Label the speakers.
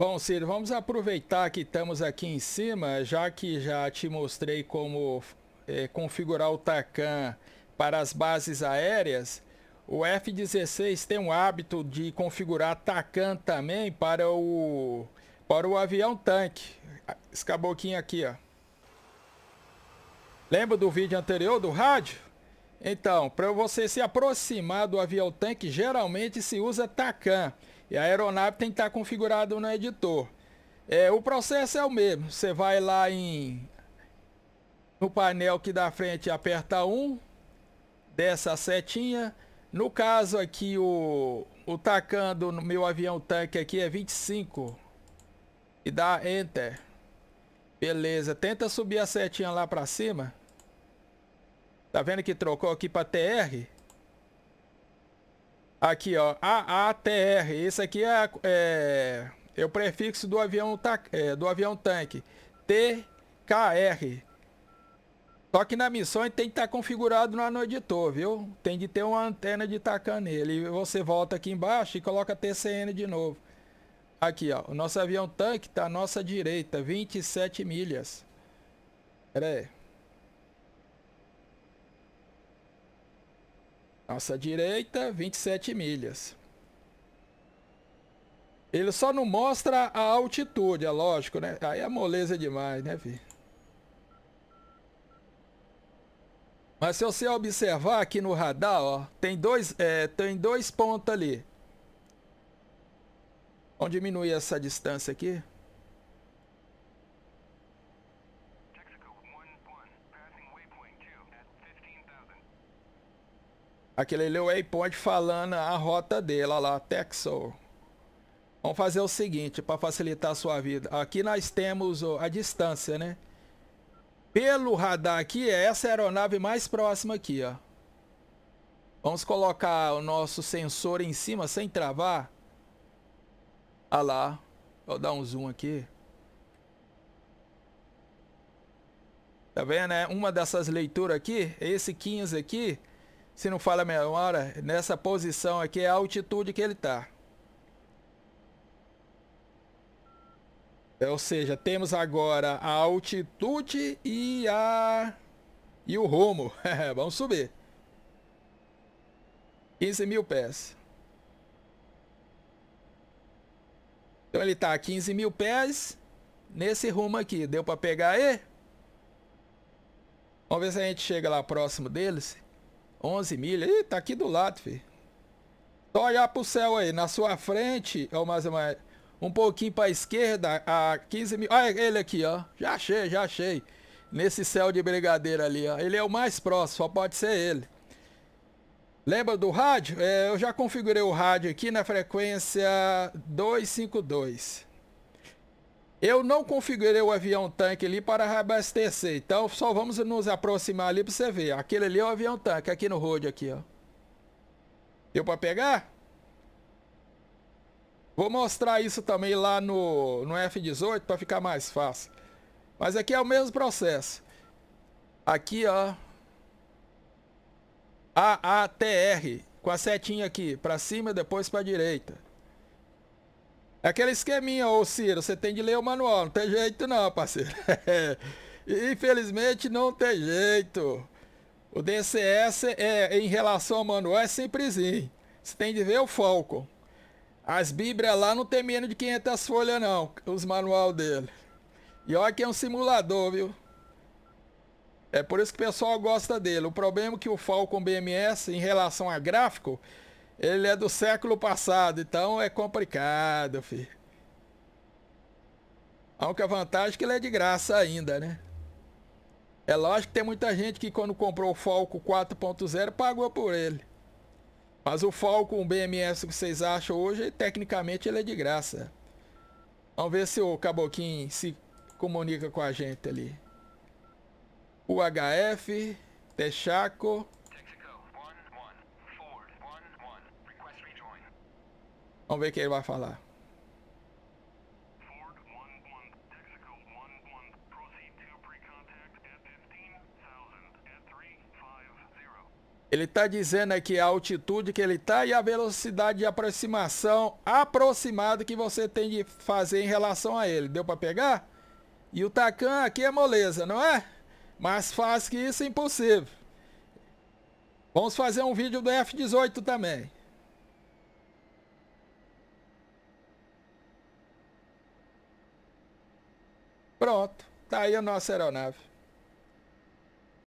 Speaker 1: Bom, Ciro, vamos aproveitar que estamos aqui em cima, já que já te mostrei como é, configurar o TACAN para as bases aéreas. O F-16 tem o hábito de configurar TACAN também para o, para o avião tanque. Esse caboquinho aqui, ó. Lembra do vídeo anterior do rádio? Então, para você se aproximar do avião tanque, geralmente se usa TACAN. E a aeronave tem que estar tá configurada no editor. É, o processo é o mesmo. Você vai lá em no painel aqui da frente, aperta 1, dessa setinha. No caso aqui, o, o TACAN do meu avião tanque aqui é 25. E dá Enter. Beleza, tenta subir a setinha lá para cima. Tá vendo que trocou aqui pra TR? Aqui, ó. AATR. Esse aqui é, é, é o prefixo do avião, ta, é, do avião tanque. TKR. Só que na missão tem que estar tá configurado no editor, viu? Tem de ter uma antena de tacar nele. E você volta aqui embaixo e coloca TCN de novo. Aqui, ó. O nosso avião tanque tá à nossa direita. 27 milhas. Pera aí. Nossa direita, 27 milhas. Ele só não mostra a altitude, é lógico, né? Aí é moleza demais, né, vi? Mas se você observar aqui no radar, ó, tem dois, é, tem dois pontos ali. Vamos diminuir essa distância aqui. Aquele ali o iPod falando a rota dele, olha lá, Texel. Vamos fazer o seguinte, para facilitar a sua vida. Aqui nós temos a distância, né? Pelo radar aqui, é essa aeronave mais próxima aqui, ó. Vamos colocar o nosso sensor em cima sem travar. Olha lá. Vou dar um zoom aqui. Tá vendo, né? Uma dessas leituras aqui, esse 15 aqui, se não fala a memória, nessa posição aqui é a altitude que ele está. É, ou seja, temos agora a altitude e a e o rumo. Vamos subir. 15 mil pés. Então ele está a 15 mil pés nesse rumo aqui. Deu para pegar aí? Vamos ver se a gente chega lá próximo deles. 11 milhas. Ih, tá aqui do lado, filho. Só olhar pro céu aí. Na sua frente, é o mais ou mais. Um pouquinho pra esquerda, a 15 mil. Olha ele aqui, ó. Já achei, já achei. Nesse céu de brigadeiro ali, ó. Ele é o mais próximo, só pode ser ele. Lembra do rádio? É, eu já configurei o rádio aqui na frequência 252. Eu não configurei o avião tanque ali para reabastecer, então só vamos nos aproximar ali para você ver. Aquele ali é o avião tanque, aqui no road aqui, ó. Deu para pegar? Vou mostrar isso também lá no, no F-18 para ficar mais fácil. Mas aqui é o mesmo processo. Aqui, ó. AATR, com a setinha aqui, para cima e depois para direita. É aquele esqueminha, ô Ciro, você tem de ler o manual, não tem jeito não, parceiro. Infelizmente não tem jeito. O DCS é, em relação ao manual é simplesinho. Você tem de ver o Falcon. As Bíblias lá não tem menos de 500 folhas não, os manual dele. E olha que é um simulador, viu? É por isso que o pessoal gosta dele. O problema é que o Falcon BMS, em relação a gráfico, ele é do século passado, então é complicado, filho. A única vantagem é que ele é de graça ainda, né? É lógico que tem muita gente que quando comprou o Falco 4.0 pagou por ele. Mas o Falco, um BMS que vocês acham hoje, tecnicamente ele é de graça. Vamos ver se o Caboquinho se comunica com a gente ali. UHF, Texaco, Vamos ver o que ele vai falar. Ele está dizendo aqui a altitude que ele está e a velocidade de aproximação aproximada que você tem de fazer em relação a ele. Deu para pegar? E o Tacan aqui é moleza, não é? Mais fácil que isso é impossível. Vamos fazer um vídeo do F-18 também. Pronto, tá aí a nossa aeronave.